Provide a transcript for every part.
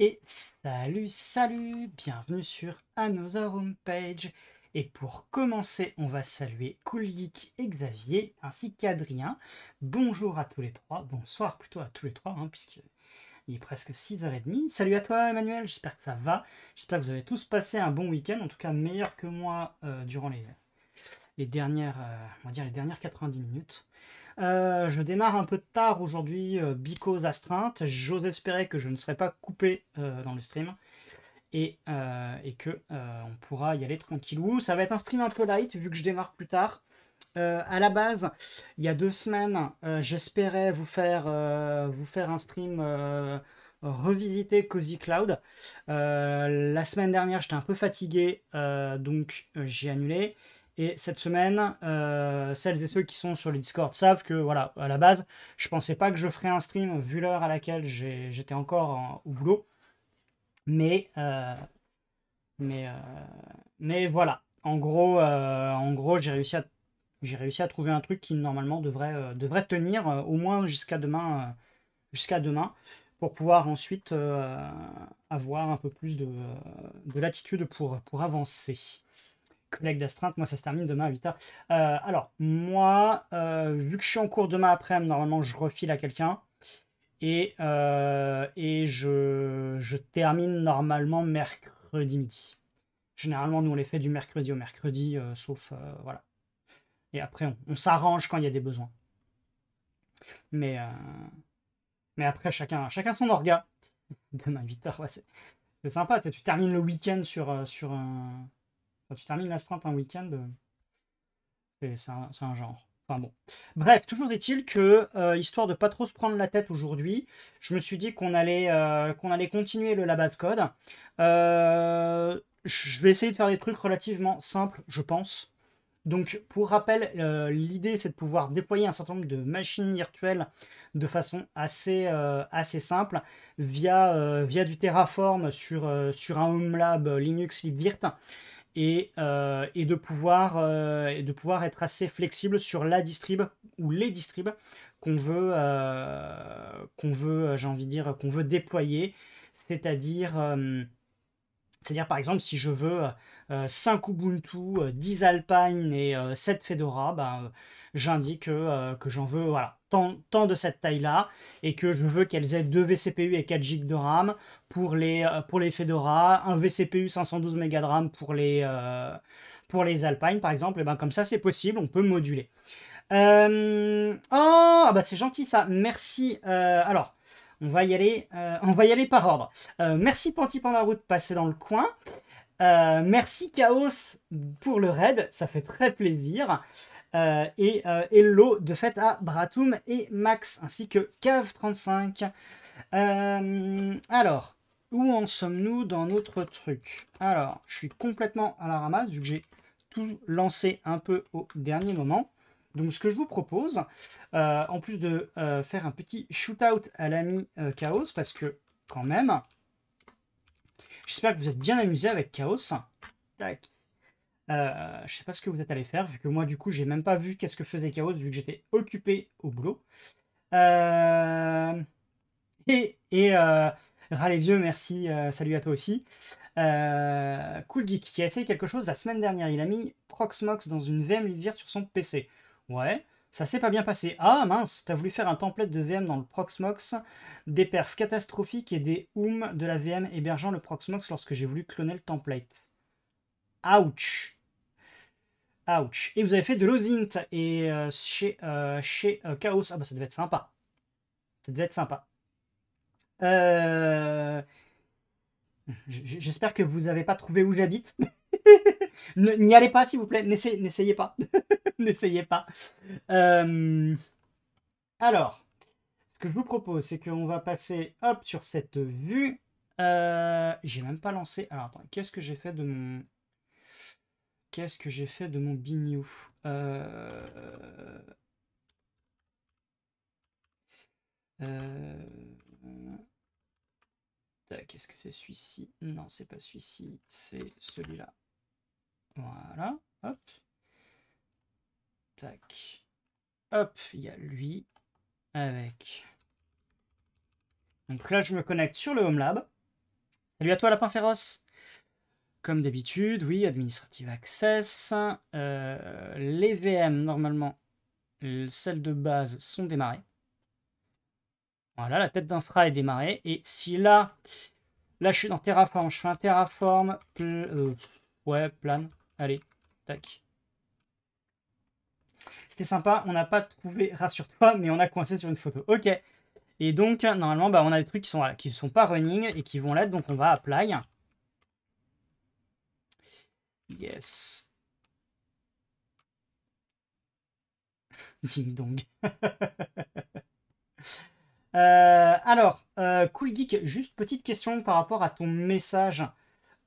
Et salut, salut, bienvenue sur Another Homepage. Et pour commencer, on va saluer Cool et Xavier, ainsi qu'Adrien. Bonjour à tous les trois, bonsoir plutôt à tous les trois, hein, puisqu'il est presque 6h30. Salut à toi Emmanuel, j'espère que ça va. J'espère que vous avez tous passé un bon week-end, en tout cas meilleur que moi euh, durant les, les dernières, euh, dire les dernières 90 minutes. Euh, je démarre un peu tard aujourd'hui, euh, because astreinte. J'ose espérer que je ne serai pas coupé euh, dans le stream et, euh, qu'on pourra y aller tranquillou. Ça va être un stream un peu light vu que je démarre plus tard. à la base, il y a deux semaines, j'espérais vous faire vous faire un stream revisiter Cozy Cloud. la semaine dernière, j'étais un peu fatigué, donc j'ai annulé. Et cette semaine, euh, celles et ceux qui sont sur le Discord savent que, voilà, à la base, je pensais pas que je ferais un stream vu l'heure à laquelle j'étais encore au boulot. Mais, euh, euh, mais, voilà. En gros, en gros, j'ai réussi à réussi à trouver un truc qui normalement devrait, devrait tenir au moins jusqu'à demain, jusqu'à demain, pour pouvoir ensuite avoir un peu plus de, de latitude pour, pour avancer collègue d'astreinte. Moi, ça se termine demain à 8h. Euh, alors, moi, euh, vu que je suis en cours demain après normalement, je refile à quelqu'un. Et, euh, et je, termine normalement mercredi midi. Généralement, nous, on les fait du mercredi au mercredi, sauf. voilà. Et après, on, s'arrange quand il y a des besoins. Mais, mais après, chacun, chacun son orga. Demain, 8h, ouais, c'est sympa. Tu termines le week-end sur, sur un, quand tu termines l'astreinte un week-end, euh, c'est un, genre. Enfin bon. Bref, toujours est-il que, euh, histoire de pas trop se prendre la tête aujourd'hui, je me suis dit qu'on allait, euh, qu'on allait continuer le Labas Code. je vais essayer de faire des trucs relativement simples, je pense. Donc, pour rappel, l'idée c'est de pouvoir déployer un certain nombre de machines virtuelles de façon assez, assez simple via, via du Terraform sur, sur un Home Lab Linux LibVirt. Euh, et, de pouvoir, euh, de pouvoir être assez flexible sur la distrib ou les distrib qu'on veut, euh, qu'on veut j'ai envie dire, qu'on veut déployer. C'est-à-dire, c'est-à-dire par exemple si je veux 5 euh, Ubuntu, 10 euh, Alpine et 7 euh, Fedora, ben, j'indique que, que j'en veux voilà, tant, tant de cette taille-là et que je veux qu'elles aient 2 vCPU et 4 GB de RAM pour les, pour les Fedora, un vCPU 512 MB de RAM pour les, pour les Alpine par exemple. Et ben, comme ça, c'est possible, on peut moduler. Oh, ah bah c'est gentil ça, merci. alors, on va y aller, on va y aller par ordre. merci Panty de passer dans le coin. Euh, merci Chaos pour le raid, ça fait très plaisir. Euh, et euh, hello de fait à Bratum et Max, ainsi que Cave35. alors, où en sommes-nous dans notre truc Alors, je suis complètement à la ramasse vu que j'ai tout lancé un peu au dernier moment. Donc ce que je vous propose, en plus de faire un petit shootout à l'ami Chaos, parce que quand même, J'espère que vous êtes bien amusé avec Chaos. Tac. Euh, je sais pas ce que vous êtes allé faire, vu que moi, du coup, j'ai même pas vu qu'est-ce que faisait Chaos, vu que j'étais occupé au boulot. Euh, et, et euh, vieux, merci, euh, salut à toi aussi. Euh, cool Geek qui a essayé quelque chose la semaine dernière. Il a mis Proxmox dans une VM Livière sur son PC. Ouais. Ça s'est pas bien passé. Ah mince, t'as voulu faire un template de VM dans le Proxmox, des perfs catastrophiques et des OOM de la VM hébergeant le Proxmox lorsque j'ai voulu cloner le template. Ouch Ouch Et vous avez fait de l'Ozint et euh, chez, euh, euh, Chaos. Ah bah ça devait être sympa. Ça devait être sympa. J'espère que vous n'avez pas trouvé où j'habite. N'y allez pas, s'il vous plaît. N'essayez pas. N'essayez pas. Euh, alors, ce que je vous propose, c'est qu'on va passer hop, sur cette vue. Euh, j'ai même pas lancé. Alors, qu'est-ce que j'ai fait de mon. Qu'est-ce que j'ai fait de mon bignou Qu'est-ce euh, que c'est celui-ci Non, c'est pas celui-ci, c'est celui-là. Voilà, hop. Tac. Hop, il y a lui avec. Donc là, je me connecte sur le Home Lab. Salut à toi, Lapin Féroce. Comme d'habitude, oui, Administrative Access. Euh, les VM, normalement, celles de base sont démarrées. Voilà, la tête d'infra est démarrée. Et si là, là, je suis dans Terraform, je fais un Terraform, euh, ouais, plane Allez, tac. C'était sympa, on n'a pas trouvé, rassure-toi, mais on a coincé sur une photo. Ok. Et donc, normalement, bah, on a des trucs qui sont, qui sont pas running et qui vont l'être, donc on va apply. Yes. Ding dong. Euh, alors, euh, Cool Geek, juste petite question par rapport à ton message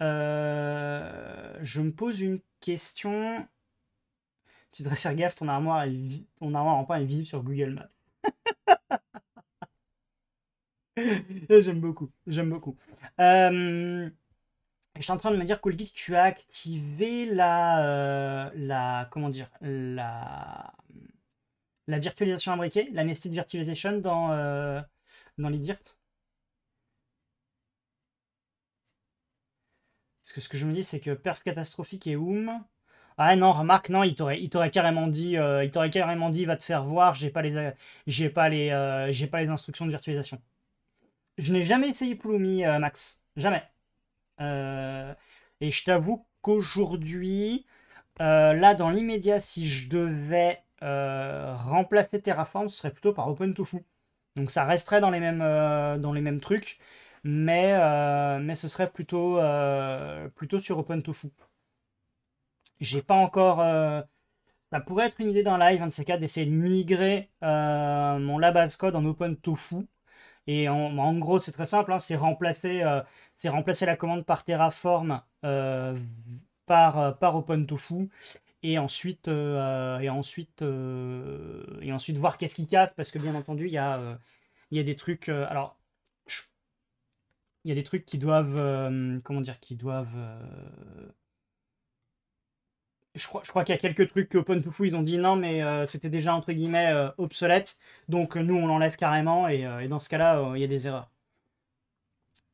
euh, je me pose une question. Tu devrais faire gaffe, ton armoire, ton armoire en point est visible sur Google Maps. j'aime beaucoup, j'aime beaucoup. Euh, je suis en train de me dire, Cool Geek, tu as activé la, euh, la comment dire, la, la virtualisation imbriquée, la nested virtualisation dans, dans virtes. Parce que ce que je me dis, c'est que perf catastrophique et oum. Ah non, remarque, non, il t'aurait, carrément dit, euh, il t'aurait carrément dit, va te faire voir, j'ai pas les, j'ai pas les, euh, j'ai pas les instructions de virtualisation. Je n'ai jamais essayé Pulumi, euh, Max, jamais. et je t'avoue qu'aujourd'hui, là dans l'immédiat, si je devais remplacer Terraform, ce serait plutôt par OpenTofu. Donc ça resterait dans les mêmes, dans les mêmes trucs, mais, euh, mais ce serait plutôt, euh, plutôt sur OpenTofu. J'ai pas encore. Euh, ça pourrait être une idée dans live, un de cas, d'essayer de migrer mon Labas Code en OpenTofu. Et en, gros, c'est très simple, hein, c'est remplacer, la commande par Terraform par, par OpenTofu et ensuite, et ensuite, et ensuite voir qu'est-ce qui casse, parce que bien entendu, il y, a, il y a des trucs. alors, il y a des trucs qui doivent, euh, comment dire, qui doivent. Euh, je crois, je crois qu'il y a quelques trucs que OpenTofu ils ont dit non, mais euh, c'était déjà entre guillemets obsolète, donc nous on l'enlève carrément et, dans ce cas-là il y a des erreurs.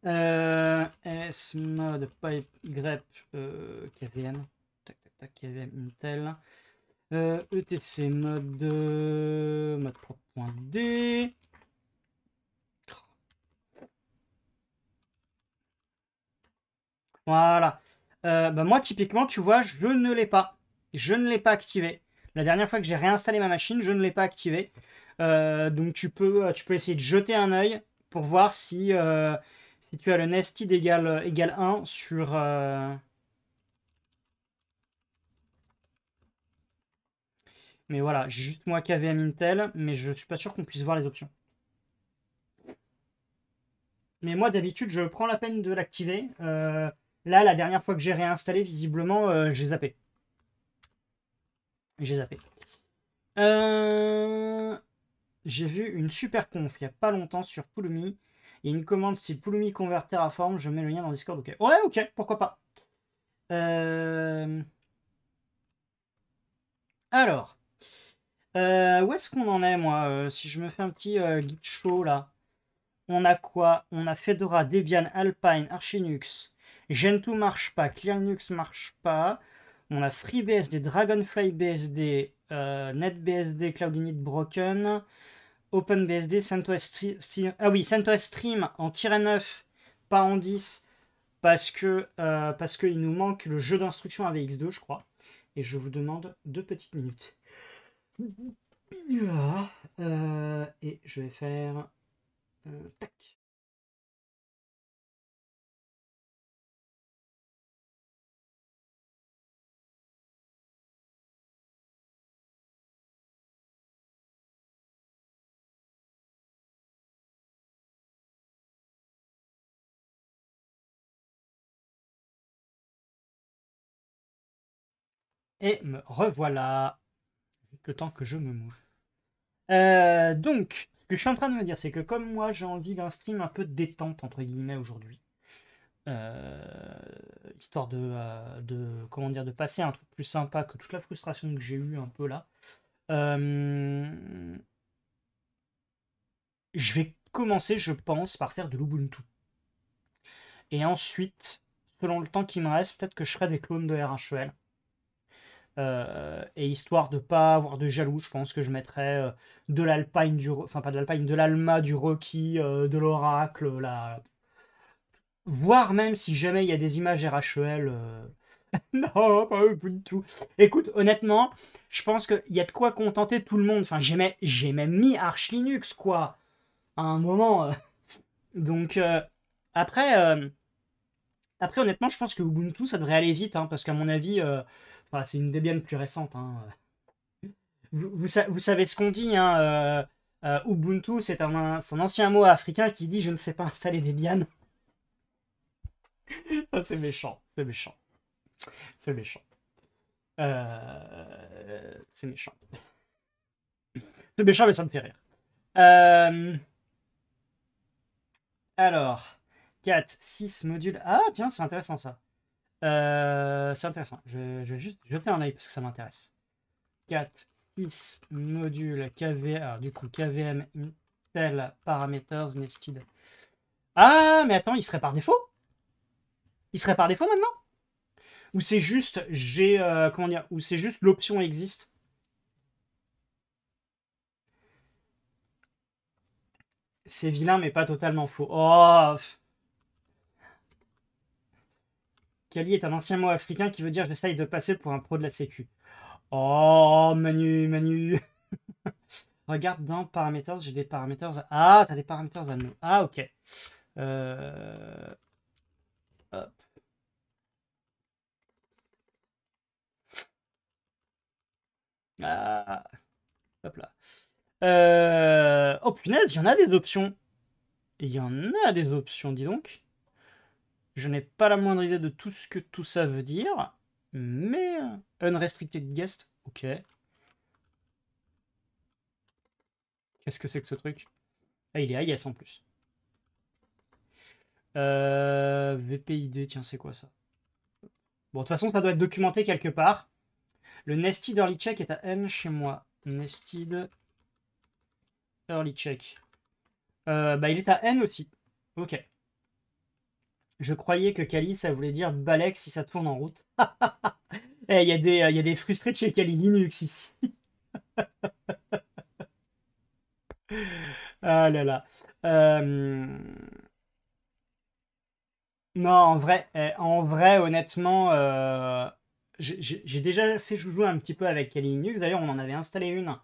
S-mode pipe grep KVM, tac tac tac, KVM ETC e mode, mode prop.d, Voilà. Euh, bah, moi, typiquement, tu vois, je ne l'ai pas. Je ne l'ai pas activé. La dernière fois que j'ai réinstallé ma machine, je ne l'ai pas activé. Euh, donc tu peux, euh, tu peux essayer de jeter un œil pour voir si, si tu as le nested égal, égal 1 sur... Mais voilà, j'ai juste moi qui un Intel, mais je ne suis pas sûr qu'on puisse voir les options. Mais moi, d'habitude, je prends la peine de l'activer. Là, la dernière fois que j'ai réinstallé, visiblement, j'ai zappé. J'ai zappé. J'ai vu une super conf il n'y a pas longtemps sur Pulumi. a une commande style Pulumi convert Terraform. Je mets le lien dans Discord. Ok. Ouais, ok, pourquoi pas. Euh, alors. Euh, où est-ce qu'on en est, moi euh, Si je me fais un petit guide show, là. On a quoi On a Fedora, Debian, Alpine, Archinux, Gentoo marche pas, Clear Linux marche pas. On a FreeBSD, Dragonfly BSD, euh, NetBSD, CloudInit broken, OpenBSD, CentOS, ah oui, CentOS Stream en tiré 9, pas en 10, parce que euh, qu'il nous manque le jeu d'instruction AVX2, je crois. Et je vous demande deux petites minutes. Ah, euh, et je vais faire. Euh, tac. Et me revoilà. le temps que je me mouche. Euh, donc, ce que je suis en train de me dire, c'est que comme moi, j'ai envie d'un stream un peu détente, entre guillemets, aujourd'hui. Euh, histoire euh, de, comment dire de passer un truc plus sympa que toute la frustration que j'ai eue un peu là. je vais commencer, je pense, par faire de l'Ubuntu. Et ensuite, selon le temps qui me reste, peut-être que je ferai des clones de RHL. E euh, et histoire de pas avoir de jaloux, je pense que je mettrais euh, de l'Alpine du, enfin pas de l'Alpine, de l'Alma du Rocky, euh, de l'Oracle, là, Voir même si jamais il y a des images RHEL. non, pas du tout. Écoute, honnêtement, je pense qu'il y a de quoi contenter tout le monde. Enfin, j'ai même, j'ai même mis Arch Linux, quoi, à un moment. Donc, après, après, honnêtement, je pense que Ubuntu, ça devrait aller vite, hein, parce qu'à mon avis, Enfin, c'est une Debian plus récente. Hein, euh. Vous, savez ce qu'on dit. Hein, euh, euh, Ubuntu, c'est un, ancien mot africain qui dit je ne sais pas installer Debian. Ah, c'est méchant, c'est méchant. C'est méchant. c'est méchant. c'est méchant, mais ça me fait rire. Alors, 4, 6 modules. Ah, tiens, c'est intéressant ça. Euh, c'est intéressant. Je, vais juste jeter un œil parce que ça m'intéresse. 4, 6, module, KV, alors du coup, KVM, Intel, parameters, nested. Ah, mais attends, il serait par défaut Il serait par défaut maintenant Ou c'est juste, j'ai, euh, comment dire, ou c'est juste l'option existe C'est vilain, mais pas totalement faux. Oh, Kali est un ancien mot africain qui veut dire j'essaye de passer pour un pro de la sécu. Oh, Manu, Manu. Regarde dans Parameters, j'ai des paramètres... Ah, t'as des paramètres à nous. Ah, ok. Euh, hop. Ah. Hop là. Euh, oh punaise, il y en a des options. Il y en a des options, dis donc. Je n'ai pas la moindre idée de tout ce que tout ça veut dire, mais euh, unrestricted guest, ok. Qu'est-ce que c'est que ce truc Ah, il est yes en plus. Euh, VPID, tiens, c'est quoi ça Bon, de toute façon, ça doit être documenté quelque part. Le nested early check est à N chez moi. Nested early check. Euh, bah, il est à N aussi. Ok. Je croyais que Kali, ça voulait dire Balex si ça tourne en route. Eh, euh, il y, a des frustrés de chez Kali Linux ici. ah là là. Euh, non, en vrai, eh, en vrai honnêtement, euh, j'ai déjà fait jouer un petit peu avec Kali Linux. D'ailleurs, on en avait installé une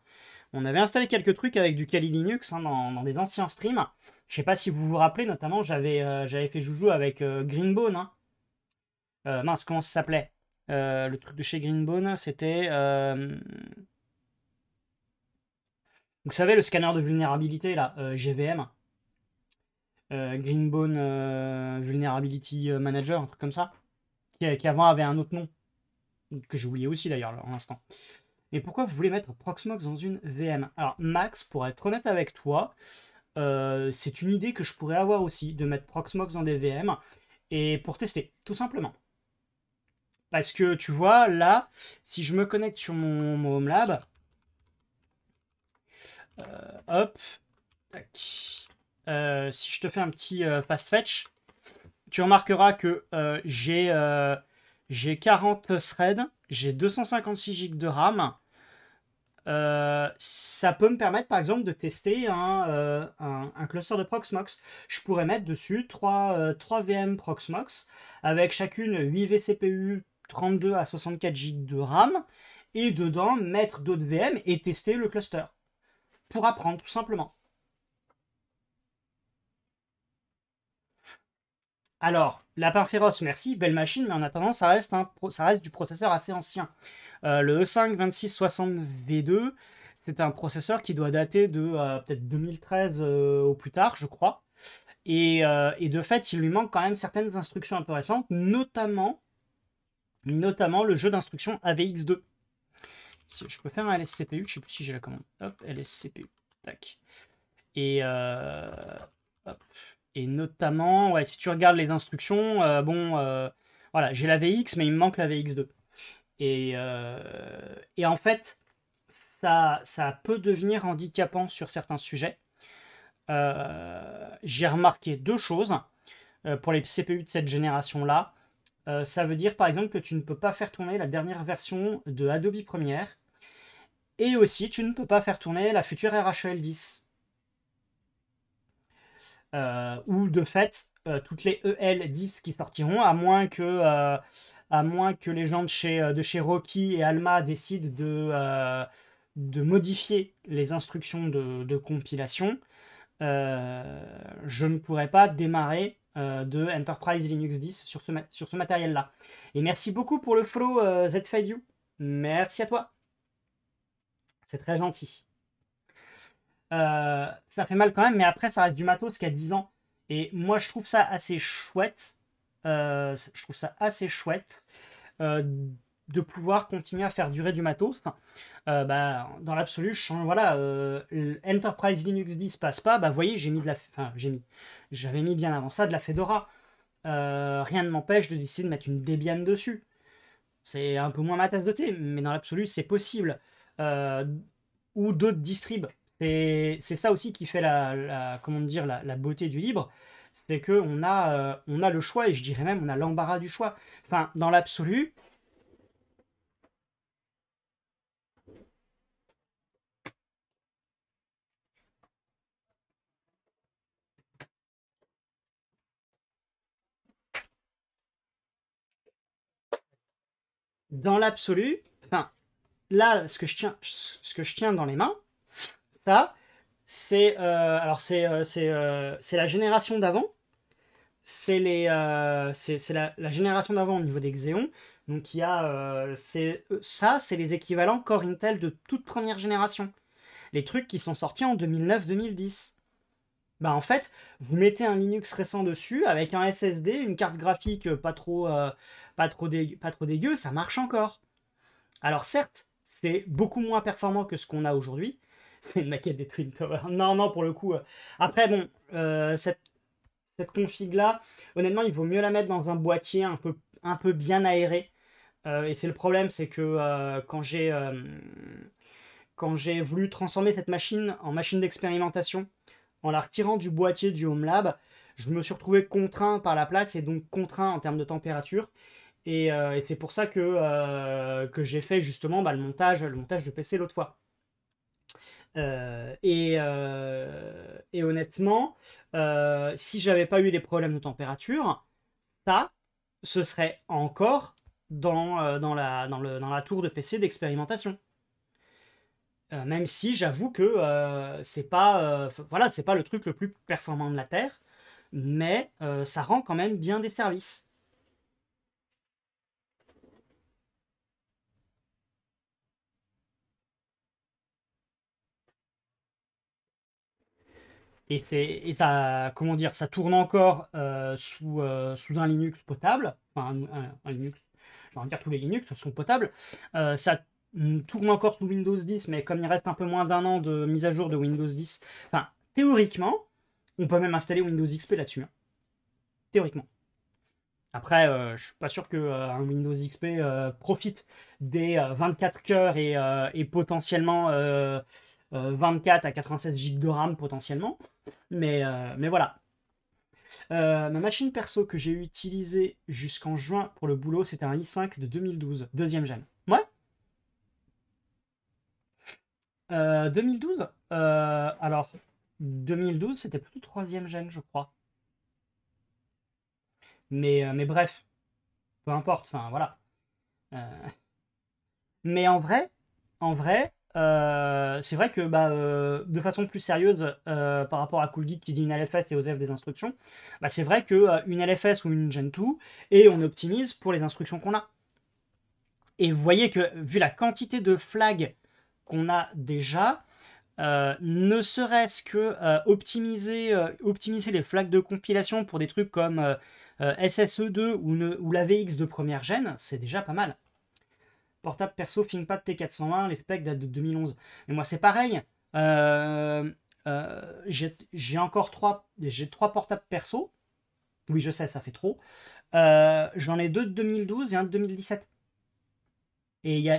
on avait installé quelques trucs avec du Kali Linux hein, dans, des anciens streams. Je sais pas si vous vous rappelez, notamment, j'avais euh, fait joujou avec euh, Greenbone. Hein. Euh, mince, comment ça s'appelait Le truc de chez Greenbone, c'était... Vous savez, le scanner de vulnérabilité, là, GVM. Greenbone Vulnerability Manager, un truc comme ça. Qui, avant avait un autre nom. Que j'ai oublié aussi, d'ailleurs, en l'instant. Mais pourquoi vous voulez mettre Proxmox dans une VM Alors, Max, pour être honnête avec toi, euh, c'est une idée que je pourrais avoir aussi, de mettre Proxmox dans des VM, et pour tester, tout simplement. Parce que, tu vois, là, si je me connecte sur mon, home lab, euh, hop, euh, si je te fais un petit fast fetch, tu remarqueras que j'ai j'ai 40 threads, j'ai 256 gigs de RAM, euh, ça peut me permettre par exemple de tester un, euh, cluster de Proxmox. Je pourrais mettre dessus 3, euh, VM Proxmox avec chacune 8 vCPU 32 à 64 Go de RAM et dedans mettre d'autres VM et tester le cluster pour apprendre tout simplement. Alors, la Féroce, merci, belle machine, mais en attendant, ça reste du processeur assez ancien. Euh, le E5 2660V2, c'est un processeur qui doit dater de euh, peut-être 2013 euh, au plus tard, je crois. Et, de fait, il lui manque quand même certaines instructions un peu récentes, notamment, notamment le jeu d'instructions AVX2. Si je peux faire un LSCPU, je sais plus si j'ai la commande. Hop, LSCPU. Tac. Et, et notamment, ouais, si tu regardes les instructions, bon, voilà, j'ai la VX, mais il me manque la VX2. Euh, et, en fait, ça, peut devenir handicapant sur certains sujets. Euh, j'ai remarqué deux choses euh, pour les CPU de cette génération-là. ça veut dire par exemple que tu ne peux pas faire tourner la dernière version de Adobe Premiere et aussi, tu ne peux pas faire tourner la future RHEL 10. ou de fait, toutes les EL 10 qui sortiront, à moins que, à moins que les gens de chez, euh, de chez Rocky et Alma décident de, euh, de modifier les instructions de, compilation, euh, je ne pourrais pas démarrer de Enterprise Linux 10 sur ce, sur ce matériel-là. Et merci beaucoup pour le flow, You. Merci à toi. C'est très gentil. ça fait mal quand même, mais après, ça reste du matos qui a 10 ans. Et moi, je trouve ça assez chouette euh, je trouve ça assez chouette euh, de pouvoir continuer à faire durer du matos. Euh, bah, dans l'absolu, voilà, Enterprise Linux 10 passe pas, bah voyez, j'ai mis de la, enfin j'ai mis, j'avais mis bien avant ça de la Fedora. rien ne m'empêche de décider de mettre une Debian dessus. C'est un peu moins ma tasse de thé, mais dans l'absolu, c'est possible. ou d'autres distrib C'est ça aussi qui fait la, comment dire, la beauté du libre c'est que euh, on a, le choix et je dirais même on a l'embarras du choix. Enfin, dans l'absolu. Dans l'absolu, enfin, là, ce que je tiens, ce que je tiens dans les mains, ça, c'est euh, alors euh, euh, c'est la génération d'avant. C'est les c'est la, génération d'avant au niveau des Xeon. Donc il y a ça, c'est les équivalents Core Intel de toute première génération. Les trucs qui sont sortis en 2009-2010. Bah en fait, vous mettez un Linux récent dessus avec un SSD, une carte graphique pas trop, pas trop, pas trop dégueu, ça marche encore. Alors certes, c'est beaucoup moins performant que ce qu'on a aujourd'hui, c'est une maquette des Twin Towers. Non, non, pour le coup. Euh, après, bon, euh, cette, config-là, honnêtement, il vaut mieux la mettre dans un boîtier un peu, un peu bien aéré. Euh, et c'est le problème, c'est que quand j'ai quand voulu transformer cette machine en machine d'expérimentation, en la retirant du boîtier du Home Lab, je me suis retrouvé contraint par la place et donc contraint en termes de température. Et, c'est pour ça que, que j'ai fait justement bah, le, montage, le montage de PC l'autre fois. Euh, euh, et, honnêtement, euh, si j'avais pas eu les problèmes de température, ça, ce serait encore dans, la, tour de PC d'expérimentation. même si j'avoue que c'est pas, voilà, c'est pas le truc le plus performant de la Terre, mais ça rend quand même bien des services. et, ça, comment dire, ça tourne encore euh, euh, sous, un Linux potable, enfin un, Linux, je dire tous les Linux sont potables, euh, ça tourne encore sous Windows 10, mais comme il reste un peu moins d'un an de mise à jour de Windows 10, enfin, théoriquement, on peut même installer Windows XP là-dessus. Hein. Théoriquement. Après, je ne suis pas sûr qu'un Windows XP profite des 24 coeurs et, et potentiellement 24 euh, à 87 Go de RAM potentiellement. Mais, euh, mais voilà. Euh, ma machine perso que j'ai utilisée jusqu'en juin pour le boulot, c'était un i5 de 2012, deuxième gen. Ouais, 2012 Alors, 2012, c'était plutôt troisième gène, je crois. Mais, mais bref, peu importe, enfin voilà. mais en vrai, en vrai, euh, c'est vrai que bah, euh, de façon plus sérieuse euh, par rapport à Cool qui dit une LFS et aux F des instructions, bah, c'est vrai qu'une LFS ou une Gen 2 et on optimise pour les instructions qu'on a. Et vous voyez que vu la quantité de flags qu'on a déjà, ne serait-ce que optimiser, optimiser les flags de compilation pour des trucs comme SSE2 ou, ou la VX de première gène, c'est déjà pas mal portable perso ThinkPad T401, les specs datent de 2011. Mais moi, c'est pareil. Euh, euh, j'ai encore trois, trois portables perso. Oui, je sais, ça fait trop. Euh, j'en ai deux de 2012 et un de 2017. Et il y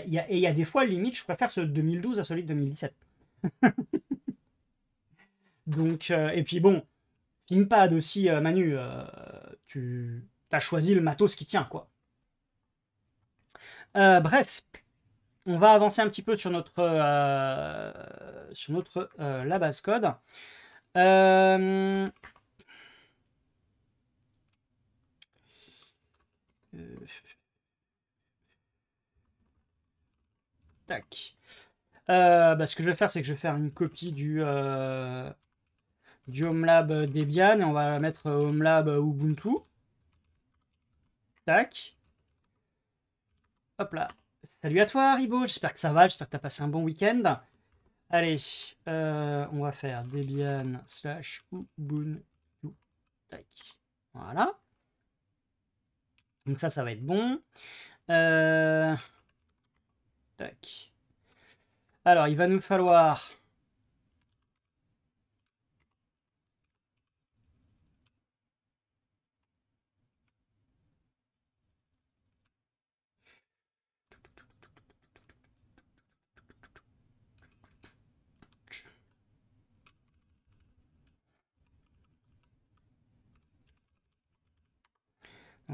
a, des fois, limite, je préfère ce 2012 à celui de 2017. Donc, et puis bon, ThinkPad aussi, Manu, tu as choisi le matos qui tient, quoi. Euh, bref, on va avancer un petit peu sur notre, euh, sur notre euh, la base code. Tac. Bah, ce que je vais faire, c'est que je vais faire une copie du, du HomeLab Debian et on va mettre mettre HomeLab Ubuntu. Tac. Hop là. Salut à toi, Ribo. J'espère que ça va. J'espère que tu as passé un bon week-end. Allez, euh, on va faire Debian slash Ubuntu. Voilà. Donc ça, ça va être bon. Euh, tac. Alors, il va nous falloir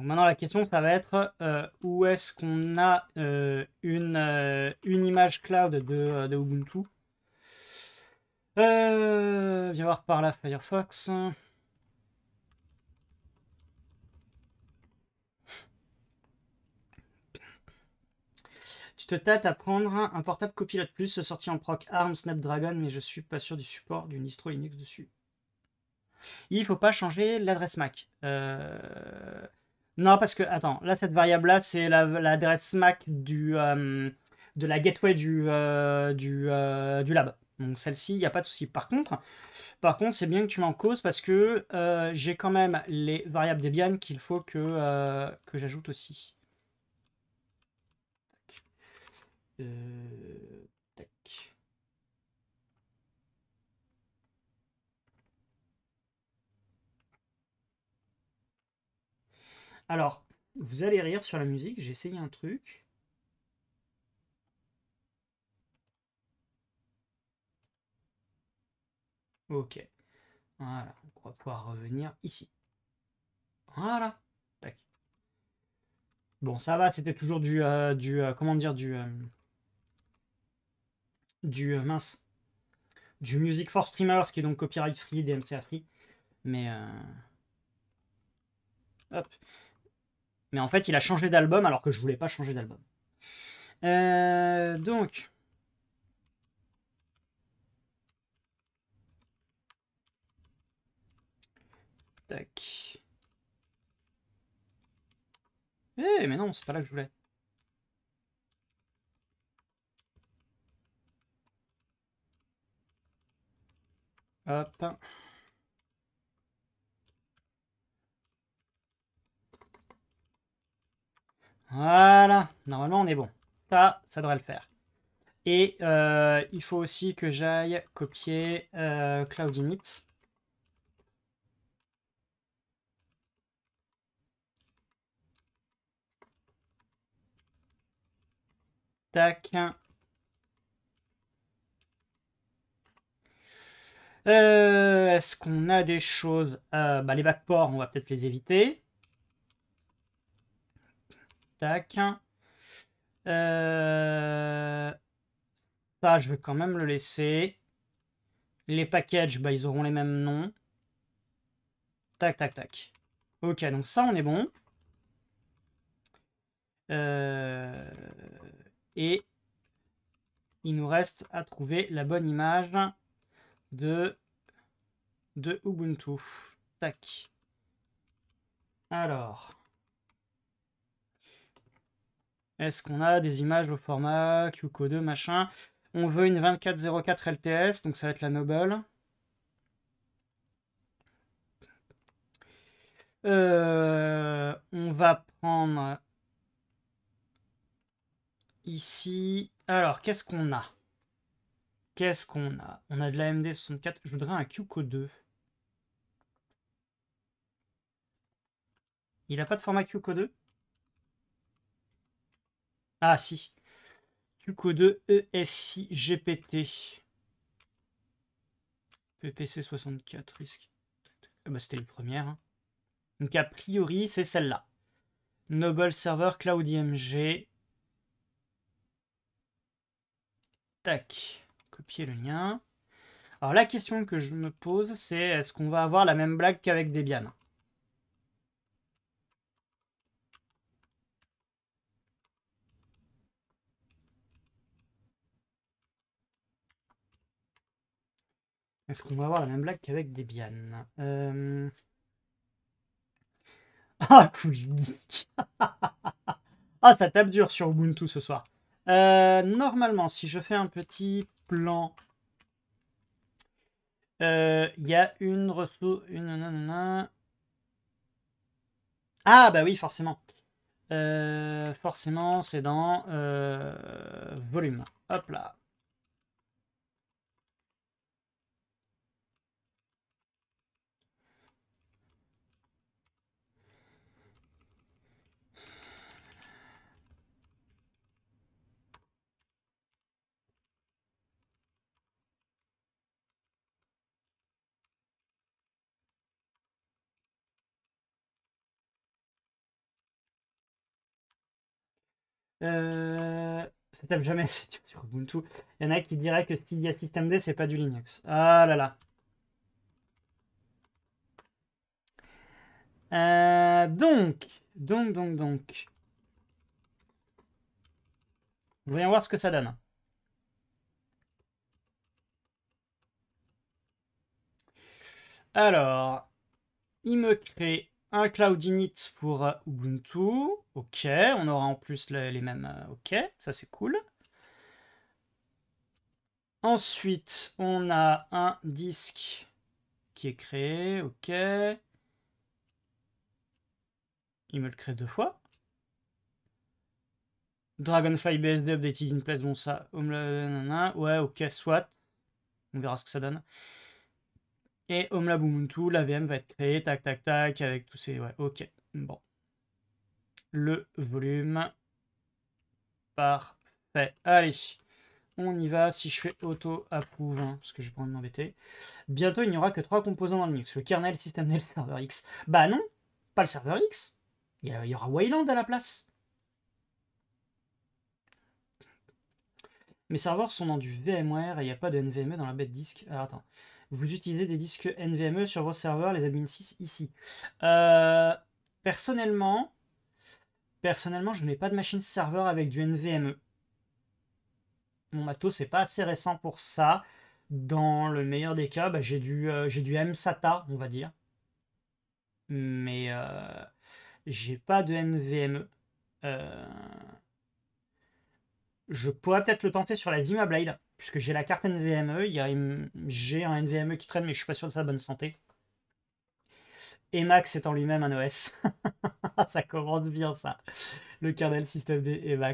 maintenant la question ça va être euh, où est-ce qu'on a euh, une, euh, une, image cloud de, Ubuntu Viens voir par là Firefox. Tu te tâtes à prendre un portable Copilot Plus sorti en proc ARM Snapdragon mais je suis pas sûr du support d'une Nistro Linux dessus. Il faut pas changer l'adresse MAC. Euh... Non, parce que, attends, là, cette variable-là, c'est l'adresse MAC du, euh, de la gateway du, euh, du, euh, du, lab. Donc celle-ci, il n'y a pas de souci. Par contre, par contre, c'est bien que tu m'en causes parce que j'ai quand même les variables Debian qu'il faut que, que j'ajoute aussi. Euh... Alors, vous allez rire sur la musique, j'ai essayé un truc. Ok. Voilà, on va pouvoir revenir ici. Voilà. Tac. Bon, ça va, c'était toujours du... Euh, du euh, comment dire Du... Euh, du mince. Du Music for Streamers, qui est donc copyright free, DMCA free. Mais... Hop. Mais en fait, il a changé d'album alors que je voulais pas changer d'album. Euh, donc. Tac. Eh, mais non, c'est pas là que je voulais. Hop. Voilà, normalement on est bon. Ça, ça devrait le faire. Et euh, il faut aussi que j'aille copier euh, Cloud Init. Tac. Euh, est-ce qu'on a des choses euh, bah, Les backports, on va peut-être les éviter. Tac. Euh, ça, je vais quand même le laisser. Les packages, bah, ils auront les mêmes noms. Tac, tac, tac. Ok, donc ça, on est bon. Euh, et il nous reste à trouver la bonne image de, de Ubuntu. Tac. Alors... Est-ce qu'on a des images au format QCO2, e, machin On veut une 2404 LTS, donc ça va être la Noble. Euh, on va prendre ici. Alors, qu'est-ce qu'on a Qu'est-ce qu'on a On a de la MD64. Je voudrais un QCO2. E. Il n'a pas de format QCO2 ah si. QCO2 EFI GPT. PPC 64 risque. Ah, bah, C'était le premier. Hein. Donc a priori, c'est celle-là. Noble Server Cloud IMG. Tac. Copier le lien. Alors la question que je me pose, c'est est-ce qu'on va avoir la même blague qu'avec Debian Est-ce qu'on va avoir la même blague qu'avec Debian euh, Ah, cool Ah, ça tape dur sur Ubuntu ce soir. Euh, normalement, si je fais un petit plan, il euh, y a une ressource... Une... Ah, bah oui, forcément. forcément, c'est dans volume. Hop là. Euh, ça tape jamais assez sur Ubuntu. Il y en a qui diraient que s'il y a Systemd, c'est pas du Linux. Ah là là. Euh, donc, donc, donc, donc. Voyons voir ce que ça donne. Alors, il me crée un Cloud Init pour euh, Ubuntu. Ok, on aura en plus les, mêmes. Euh, ok, ça c'est cool. Ensuite, on a un disque qui est créé. Ok. Il me le crée deux fois. Dragonfly BSD updated in place. Bon, ça. Ouais, ok, soit. On verra ce que ça donne. Et Omla Ubuntu, la VM va être créée, tac, tac, tac, avec tous ces... Ouais, ok, bon. Le volume. Parfait. Allez, on y va. Si je fais auto approuve hein, parce que je vais pas m'embêter. Bientôt, il n'y aura que trois composants dans Linux. Le kernel, système le serveur X. Bah non, pas le serveur X. Il y aura Wayland à la place. Mes serveurs sont dans du VMware et il n'y a pas de NVMe dans la bête disque. Alors attends. Vous utilisez des disques NVMe sur vos serveurs, les admin 6 ici. Euh, personnellement, personnellement, je n'ai pas de machine serveur avec du NVMe. Mon matos, c'est pas assez récent pour ça. Dans le meilleur des cas, bah, j'ai du, euh, MSATA, on va dire. Mais euh, j'ai pas de NVMe. je pourrais peut-être le tenter sur la Zima Blade puisque j'ai la carte NVMe, j'ai un NVMe qui traîne, mais je suis pas sûr de sa bonne santé. Et Max est en lui-même un OS. ça commence bien ça. Le kernel système D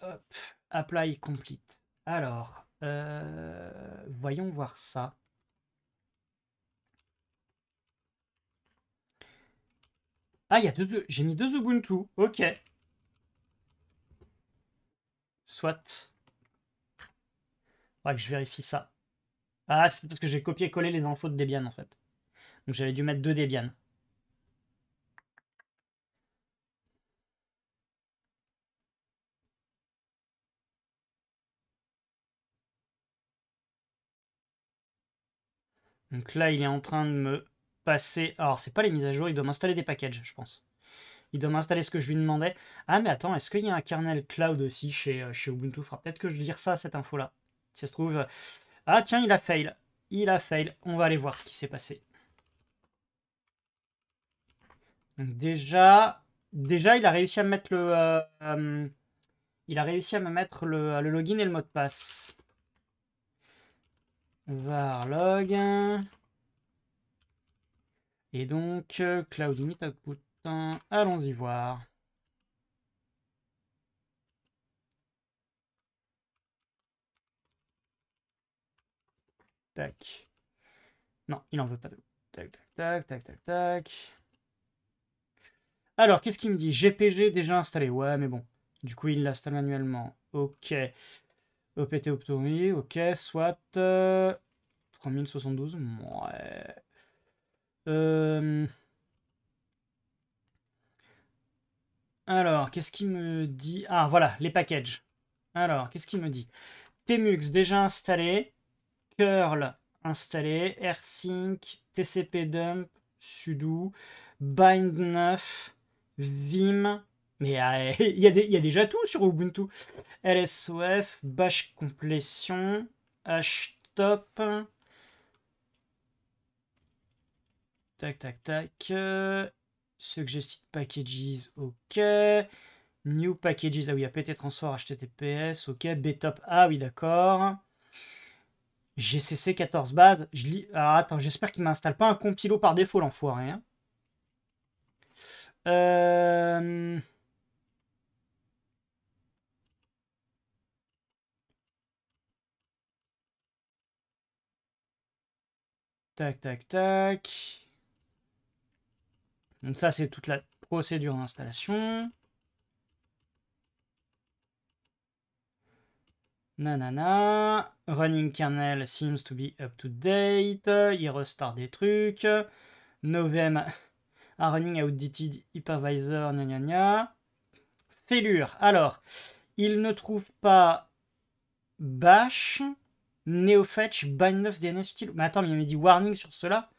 Hop, apply complete. Alors, euh, voyons voir ça. Ah, il y a deux... J'ai mis deux Ubuntu. Ok. Soit. Faudra que je vérifie ça. Ah, c'est parce que j'ai copié-collé les infos de Debian, en fait. Donc j'avais dû mettre deux Debian. Donc là, il est en train de me passer... Alors, c'est pas les mises à jour, il doit m'installer des packages, je pense. Il doit m'installer ce que je lui demandais. Ah, mais attends, est-ce qu'il y a un kernel cloud aussi chez, euh, chez Ubuntu Peut-être que je lire ça, cette info-là. Si ça se trouve... Euh, ah, tiens, il a fail. Il a fail. On va aller voir ce qui s'est passé. déjà, déjà, il a réussi à me mettre le... Euh, il a réussi à me mettre le, le login et le mot de passe. Var login. Et donc, euh, cloud tac, hein, allons-y voir. Tac. Non, il n'en veut pas de... Tac, tac, tac, tac, tac, tac. Alors, qu'est-ce qu'il me dit GPG déjà installé. Ouais, mais bon. Du coup, il l'installe manuellement. Ok. OPT Optomy. Ok. soit... 3072. Euh, ouais. Euh, Alors, qu'est-ce qui me dit Ah, voilà, les packages. Alors, qu'est-ce qui me dit Tmux déjà installé, curl installé, rsync, tcp dump, sudo, bind 9, vim, mais ah, il, y a déjà tout sur Ubuntu. LSOF, bash completion. htop, Tac, tac, tac. Euh, suggested packages, ok. New packages, ah oui, apt transport https, ok. Btop, ah oui, d'accord. GCC 14 bases, je lis. Alors attends, j'espère qu'il ne m'installe pas un compilo par défaut, l'enfoiré. Hein. Euh... Tac, tac, tac. Donc ça, c'est toute la procédure d'installation. Nanana, running kernel seems to be up to date, il restart des trucs, novem a running outdated hypervisor, gna Fêlure, alors, il ne trouve pas bash, neofetch, bind of DNS utile. Mais attends, il m'a dit warning sur cela.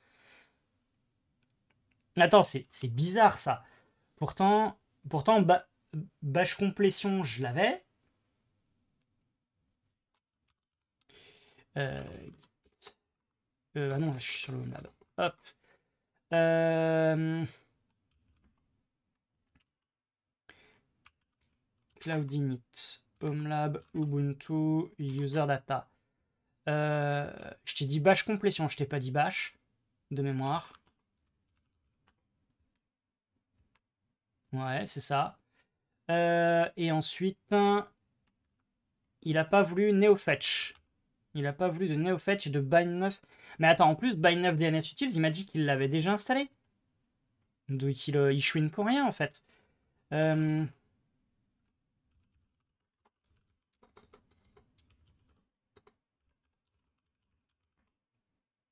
Attends, c'est bizarre ça. Pourtant, pourtant bâche complétion, je l'avais. Euh, euh, ah non, là, je suis sur le Home Hop. Euh... Cloud init, Ubuntu, user data. Euh, je t'ai dit bash complétion, je t'ai pas dit bash de mémoire. Ouais, c'est ça. Euh, et ensuite, il a pas voulu NeoFetch. Il a pas voulu de NeoFetch et de Bind9. Mais attends, en plus, Bind9 DNS Utils, il m'a dit qu'il l'avait déjà installé. Donc il, euh, il chouine pour rien, en fait. Non euh,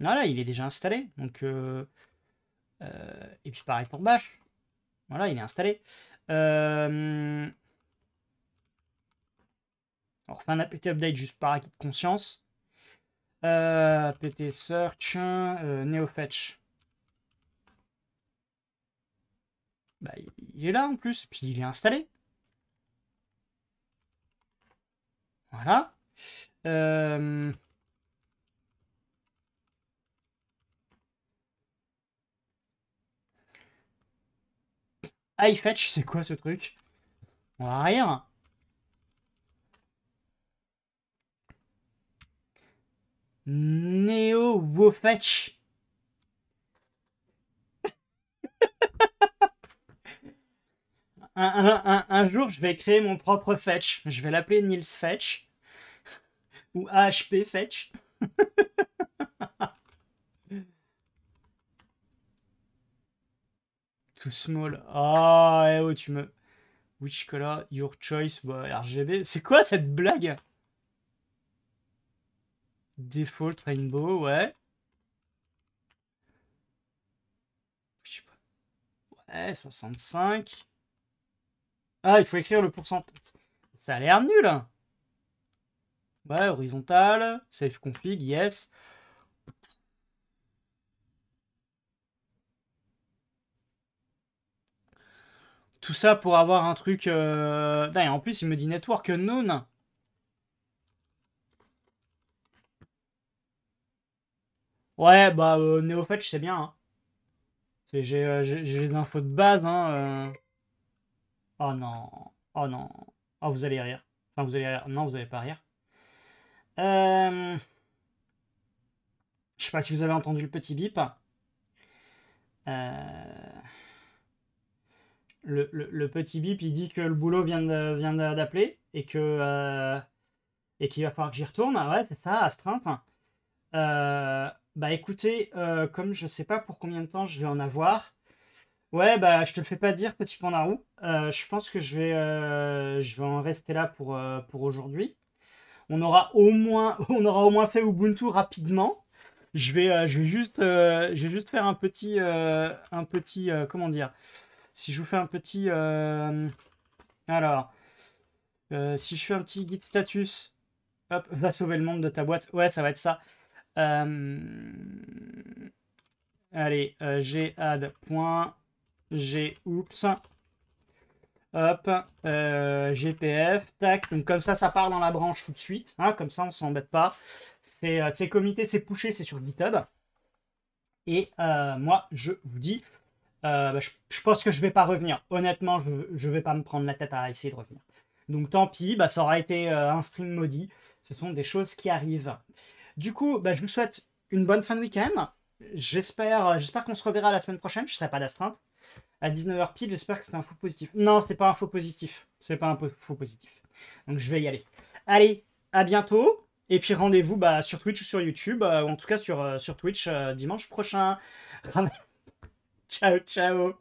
ah là il est déjà installé. Donc, et puis pareil pour Bash. Voilà, il est installé. Euh... refait un apt update juste par acquis de conscience. Euh, apt search, euh, neofetch. Bah, il est là en plus, puis il est installé. Voilà. Euh, High fetch, c'est quoi ce truc On va rien. Neo Wofetch. un, jour, je vais créer mon propre fetch. Je vais l'appeler Nils Fetch. Ou AHP Fetch. Too small. Ah, eh oh, tu me... Which color? Your choice. Bah, RGB. C'est quoi cette blague Default rainbow, ouais. Ouais, 65. Ah, il faut écrire le pourcentage. Ça a l'air nul. Hein. Ouais, horizontal. Safe config, yes. ça pour avoir un truc... d'ailleurs bah, en plus, il me dit network unknown Ouais, bah, euh, fait je c'est bien. Hein. Euh, j'ai les infos de base. Hein, euh. Oh non. Oh non. Oh, vous allez rire. Enfin, vous allez rire. Non, vous allez pas rire. Je sais pas si vous avez entendu le petit bip. Euh le, petit bip, il dit que le boulot vient, de, vient d'appeler et que euh, et qu'il va falloir que j'y retourne. Ah ouais, c'est ça, astreinte. Euh, bah écoutez, euh, comme je sais pas pour combien de temps je vais en avoir, ouais, bah je te le fais pas dire, petit pandarou. je pense que je vais, je vais en rester là pour, pour aujourd'hui. On aura, au moins, on aura au moins fait Ubuntu rapidement. Je vais, je vais, juste, je vais juste faire un petit, un petit comment dire si je vous fais un petit... Euh, alors, euh, si je fais un petit git status, hop, va sauver le monde de ta boîte. Ouais, ça va être ça. Euh, allez, j'ai oups. Hop, GPF, tac. Donc comme ça, ça part dans la branche tout de suite. Hein, comme ça, on ne s'embête pas. C'est comité, c'est pushé, c'est sur GitHub. Et moi, je vous dis, euh, bah, je, pense que je vais pas revenir. Honnêtement, je, vais pas me prendre la tête à essayer de revenir. Donc tant pis, bah, ça aura été euh, un stream maudit. Ce sont des choses qui arrivent. Du coup, bah, je vous souhaite une bonne fin de week-end. J'espère euh, j'espère qu'on se reverra la semaine prochaine. Je serai pas d'astreinte. À 19h pile, j'espère que c'était un faux positif. Non, c'était pas un faux positif. C'est pas un faux positif. Donc je vais y aller. Allez, à bientôt. Et puis rendez-vous sur Twitch ou sur YouTube, ou en tout cas sur, sur Twitch dimanche prochain. Ciao, ciao.